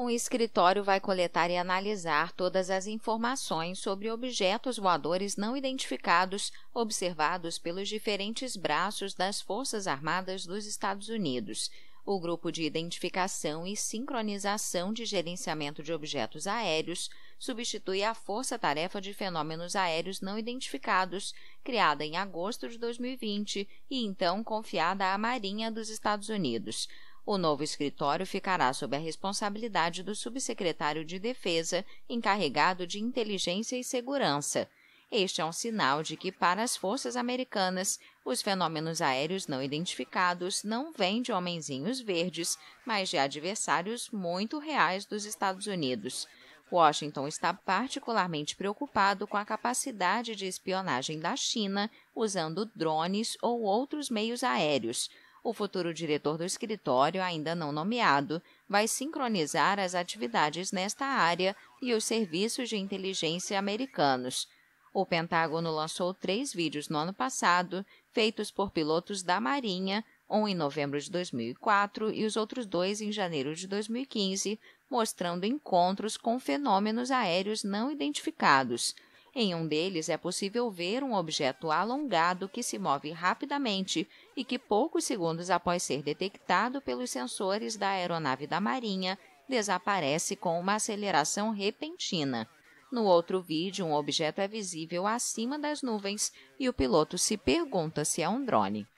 um escritório vai coletar e analisar todas as informações sobre objetos voadores não identificados observados pelos diferentes braços das Forças Armadas dos Estados Unidos, o Grupo de Identificação e Sincronização de Gerenciamento de Objetos Aéreos substitui a Força Tarefa de Fenômenos Aéreos Não Identificados, criada em agosto de 2020 e então confiada à Marinha dos Estados Unidos. O novo escritório ficará sob a responsabilidade do subsecretário de Defesa, encarregado de inteligência e segurança. Este é um sinal de que, para as forças americanas, os fenômenos aéreos não identificados não vêm de homenzinhos verdes, mas de adversários muito reais dos Estados Unidos. Washington está particularmente preocupado com a capacidade de espionagem da China usando drones ou outros meios aéreos, o futuro diretor do escritório, ainda não nomeado, vai sincronizar as atividades nesta área e os serviços de inteligência americanos. O Pentágono lançou três vídeos no ano passado, feitos por pilotos da Marinha, um em novembro de 2004 e os outros dois em janeiro de 2015, mostrando encontros com fenômenos aéreos não identificados – em um deles é possível ver um objeto alongado que se move rapidamente e que, poucos segundos após ser detectado pelos sensores da aeronave da Marinha, desaparece com uma aceleração repentina. No outro vídeo, um objeto é visível acima das nuvens e o piloto se pergunta se é um drone.